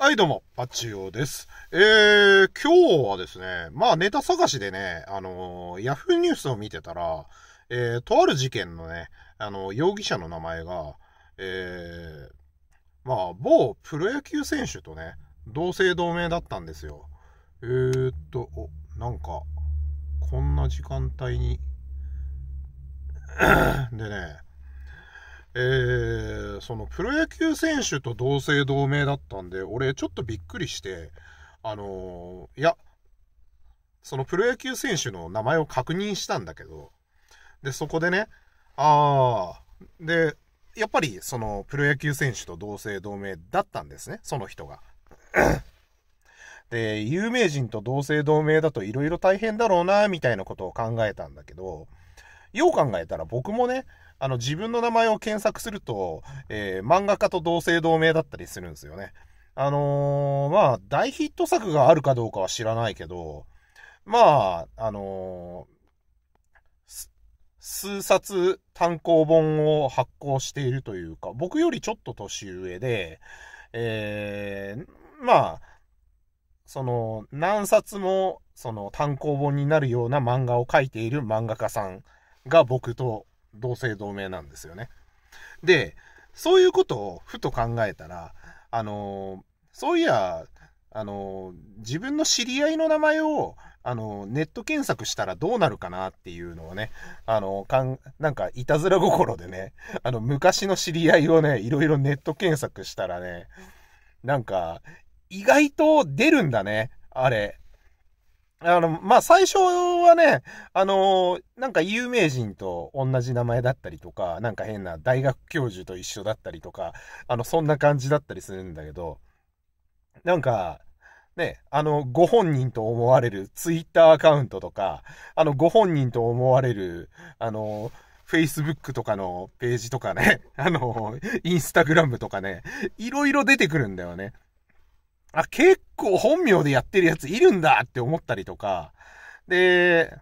はい、どうも、パッチオです。えー、今日はですね、まあネタ探しでね、あのー、ヤフーニュースを見てたら、えー、とある事件のね、あのー、容疑者の名前が、えー、まあ、某プロ野球選手とね、同姓同名だったんですよ。えー、っと、お、なんか、こんな時間帯に でね、えー、そのプロ野球選手と同姓同名だったんで、俺ちょっとびっくりして、あのー、いや、そのプロ野球選手の名前を確認したんだけど、で、そこでね、ああ、で、やっぱりそのプロ野球選手と同姓同名だったんですね、その人が。で、有名人と同姓同名だと色々大変だろうな、みたいなことを考えたんだけど、よう考えたら僕もね、あの、自分の名前を検索すると、えー、漫画家と同姓同名だったりするんですよね。あのー、まあ、大ヒット作があるかどうかは知らないけど、まあ、あのー、数冊単行本を発行しているというか、僕よりちょっと年上で、えー、まあ、その、何冊も、その単行本になるような漫画を描いている漫画家さんが僕と同姓同名なんですよね。で、そういうことをふと考えたら、あのそういや、あの自分の知り合いの名前を、あのネット検索したらどうなるかなっていうのをね、あのかん、なんか、いたずら心でね、あの、昔の知り合いをね、いろいろネット検索したらね、なんか、意外と出るんだね、あれ。あの、まあ、最初はね、あのー、なんか有名人と同じ名前だったりとか、なんか変な大学教授と一緒だったりとか、あの、そんな感じだったりするんだけど、なんか、ね、あの、ご本人と思われるツイッターアカウントとか、あの、ご本人と思われる、あのー、Facebook とかのページとかね、あの n インスタグラムとかね、いろいろ出てくるんだよね。あ、結構本名でやってるやついるんだって思ったりとか、で、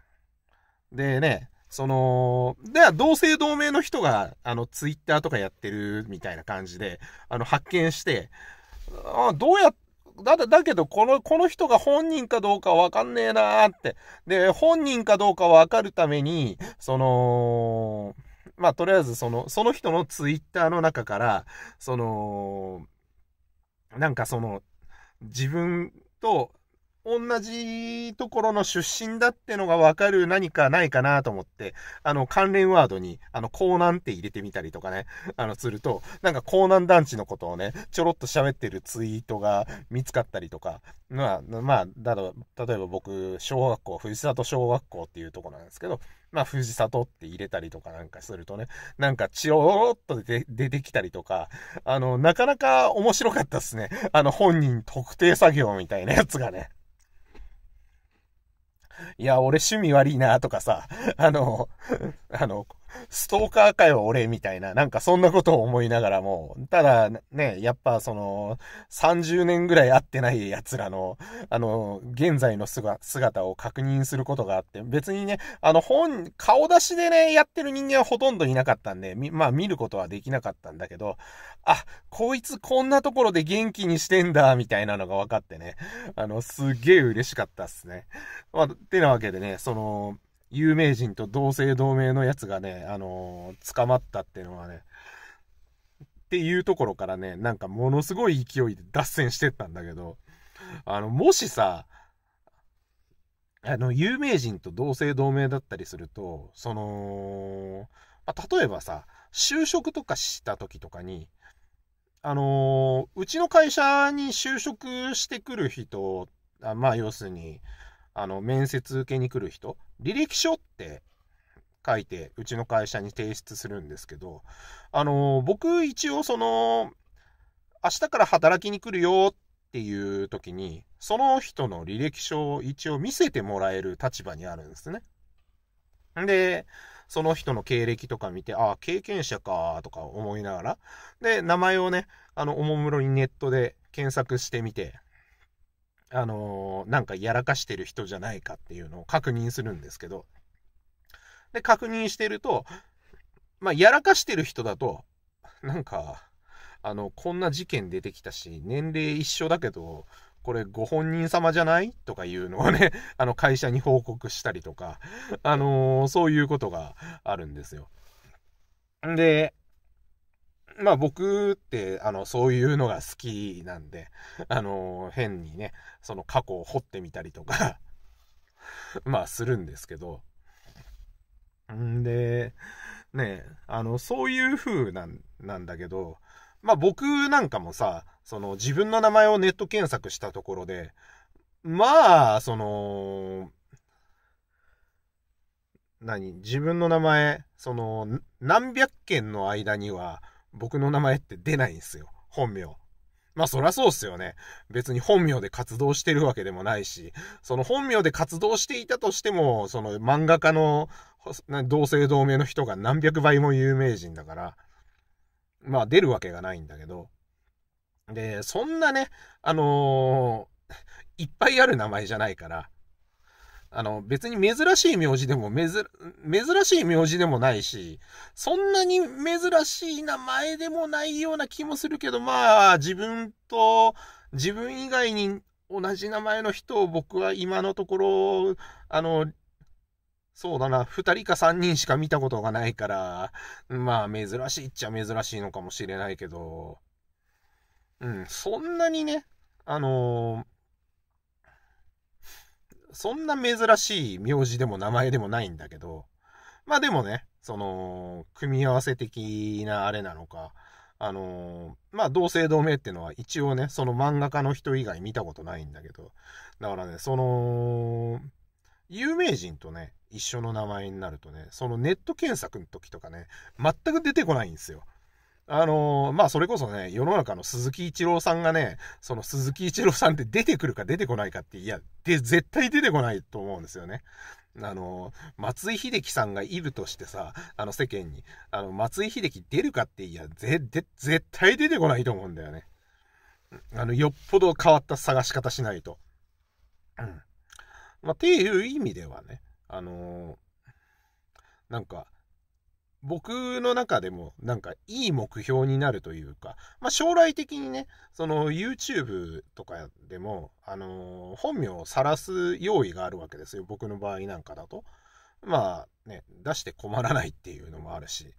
でね、その、では同姓同名の人が、あの、ツイッターとかやってるみたいな感じで、あの、発見して、あどうやって、だ、だけど、この、この人が本人かどうかわかんねえなーって。で、本人かどうかわかるために、その、まあ、とりあえず、その、その人のツイッターの中から、その、なんかその、自分と同じところの出身だってのがわかる何かないかなと思って、あの、関連ワードに、あの、港南って入れてみたりとかね、あの、すると、なんか江南団地のことをね、ちょろっと喋ってるツイートが見つかったりとか、まあ、まあ、だ例えば僕、小学校、藤里小学校っていうとこなんですけど、まあ、藤里って入れたりとかなんかするとね、なんかチローっと出てきたりとか、あの、なかなか面白かったっすね。あの、本人特定作業みたいなやつがね。いや、俺趣味悪いなとかさ、あの、あの、ストーカーかよ、俺、みたいな。なんかそんなことを思いながらも、ただ、ね、やっぱその、30年ぐらい会ってない奴らの、あの、現在の姿を確認することがあって、別にね、あの、本、顔出しでね、やってる人間はほとんどいなかったんで、まあ見ることはできなかったんだけど、あ、こいつこんなところで元気にしてんだ、みたいなのが分かってね、あの、すげえ嬉しかったっすね。まあ、ってなわけでね、その、有名人と同姓同名のやつがね、あのー、捕まったっていうのはね、っていうところからね、なんかものすごい勢いで脱線してったんだけど、あの、もしさ、あの、有名人と同姓同名だったりすると、その、まあ、例えばさ、就職とかした時とかに、あのー、うちの会社に就職してくる人、あまあ、要するに、あの、面接受けに来る人、履歴書って書いて、うちの会社に提出するんですけど、あの、僕一応その、明日から働きに来るよっていう時に、その人の履歴書を一応見せてもらえる立場にあるんですね。で、その人の経歴とか見て、ああ、経験者か、とか思いながら、で、名前をね、あの、おもむろにネットで検索してみて、あのー、なんかやらかしてる人じゃないかっていうのを確認するんですけど、で、確認してると、まあ、やらかしてる人だと、なんか、あの、こんな事件出てきたし、年齢一緒だけど、これご本人様じゃないとかいうのをね、あの、会社に報告したりとか、あのー、そういうことがあるんですよ。で、まあ僕って、あの、そういうのが好きなんで、あの、変にね、その過去を掘ってみたりとか まあするんですけど。んで、ね、あの、そういう風なん、なんだけど、まあ僕なんかもさ、その自分の名前をネット検索したところで、まあ、その、何自分の名前、その、何百件の間には、僕の名前って出ないんですよ。本名。まあそりゃそうっすよね。別に本名で活動してるわけでもないし、その本名で活動していたとしても、その漫画家の同姓同名の人が何百倍も有名人だから、まあ出るわけがないんだけど。で、そんなね、あのー、いっぱいある名前じゃないから、あの、別に珍しい名字でも、珍、珍しい名字でもないし、そんなに珍しい名前でもないような気もするけど、まあ、自分と、自分以外に同じ名前の人を僕は今のところ、あの、そうだな、二人か三人しか見たことがないから、まあ、珍しいっちゃ珍しいのかもしれないけど、うん、そんなにね、あのーそんな珍しい名字でも名前でもないんだけど、まあでもね、その、組み合わせ的なあれなのか、あのー、まあ同姓同名ってのは一応ね、その漫画家の人以外見たことないんだけど、だからね、その、有名人とね、一緒の名前になるとね、そのネット検索の時とかね、全く出てこないんですよ。あのー、まあ、それこそね、世の中の鈴木一郎さんがね、その鈴木一郎さんって出てくるか出てこないかって、いや、で、絶対出てこないと思うんですよね。あの、松井秀喜さんがいるとしてさ、あの世間に、あの、松井秀喜出るかって、いや、ぜ、で、絶対出てこないと思うんだよね。あの、よっぽど変わった探し方しないと。うん。まあ、っていう意味ではね、あのー、なんか、僕の中でもなんかいい目標になるというか、まあ、将来的にね、その YouTube とかでも、あのー、本名を晒す用意があるわけですよ。僕の場合なんかだと。まあね、出して困らないっていうのもあるし、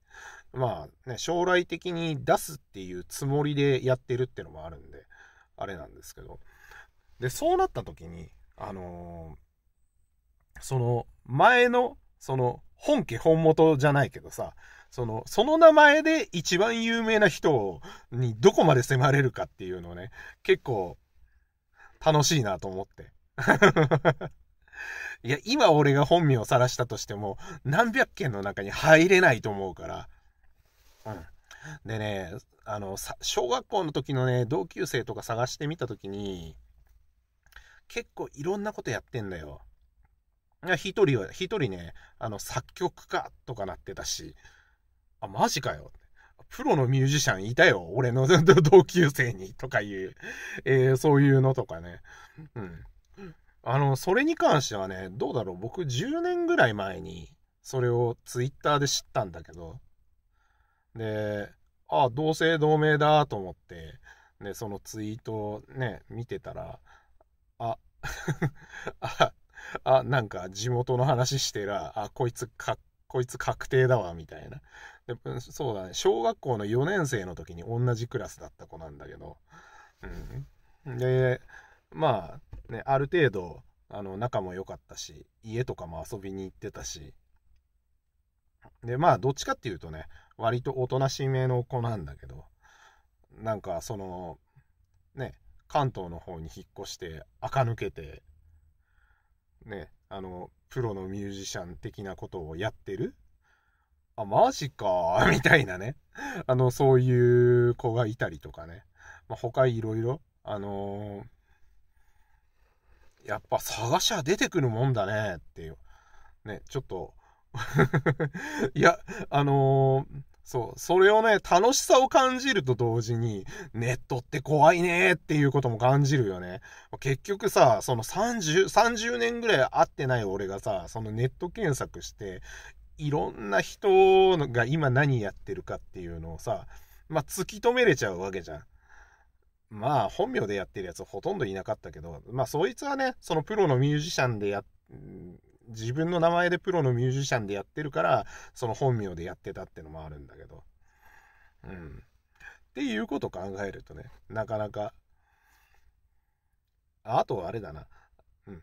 まあね、将来的に出すっていうつもりでやってるってのもあるんで、あれなんですけど。で、そうなった時に、あのー、その前の、その本家本元じゃないけどさ、その、その名前で一番有名な人にどこまで迫れるかっていうのね、結構楽しいなと思って。いや、今俺が本名を晒したとしても、何百件の中に入れないと思うから。うん。でね、あの、小学校の時のね、同級生とか探してみた時に、結構いろんなことやってんだよ。一人は、一人ね、あの、作曲家とかなってたし、あ、マジかよ。プロのミュージシャンいたよ。俺の 同級生にとかいう、えー、そういうのとかね。うん。あの、それに関してはね、どうだろう。僕10年ぐらい前に、それをツイッターで知ったんだけど、で、ああ、同姓同名だと思って、で、そのツイートをね、見てたら、あ、あ、あ、なんか地元の話してら、あ、こいつか、こいつ確定だわ、みたいな。でそうだね、小学校の4年生の時に同じクラスだった子なんだけど、うん。で、まあ、ね、ある程度、あの、仲も良かったし、家とかも遊びに行ってたし、で、まあ、どっちかっていうとね、割とおとなしめの子なんだけど、なんか、その、ね、関東の方に引っ越して、垢抜けて、ね、あの、プロのミュージシャン的なことをやってるあ、マジか、みたいなね。あの、そういう子がいたりとかね。まあ、他いろいろ、あのー、やっぱ探しゃ出てくるもんだねっていう。ね、ちょっと いや、あのー、そう。それをね、楽しさを感じると同時に、ネットって怖いねっていうことも感じるよね。結局さ、その30、30年ぐらい会ってない俺がさ、そのネット検索して、いろんな人が今何やってるかっていうのをさ、まあ、突き止めれちゃうわけじゃん。まあ、本名でやってるやつほとんどいなかったけど、まあ、そいつはね、そのプロのミュージシャンでや自分の名前でプロのミュージシャンでやってるから、その本名でやってたってのもあるんだけど。うん。っていうこと考えるとね、なかなか。あとあれだな。うん。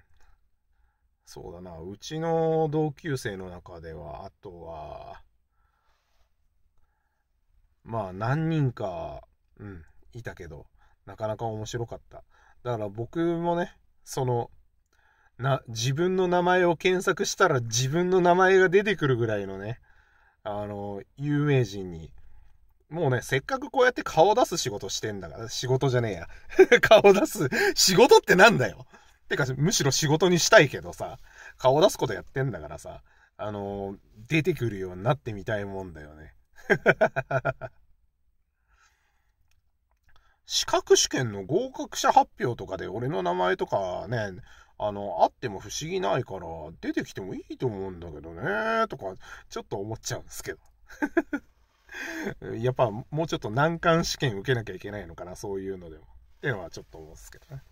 そうだな。うちの同級生の中では、あとは、まあ何人か、うん、いたけど、なかなか面白かった。だから僕もね、その、な、自分の名前を検索したら自分の名前が出てくるぐらいのね、あの、有名人に、もうね、せっかくこうやって顔出す仕事してんだから、仕事じゃねえや。顔出す、仕事ってなんだよ。てか、むしろ仕事にしたいけどさ、顔出すことやってんだからさ、あの、出てくるようになってみたいもんだよね。資格試験の合格者発表とかで俺の名前とかね、あの、あっても不思議ないから、出てきてもいいと思うんだけどね、とか、ちょっと思っちゃうんですけど。やっぱ、もうちょっと難関試験受けなきゃいけないのかな、そういうのでも。っていうのはちょっと思うんですけどね。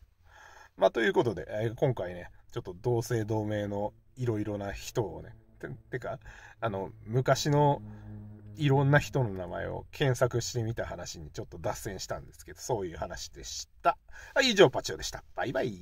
まあ、ということで、えー、今回ね、ちょっと同姓同名のいろいろな人をね、ててか、あの、昔のいろんな人の名前を検索してみた話にちょっと脱線したんですけど、そういう話でした。はい、以上、パチオでした。バイバイ。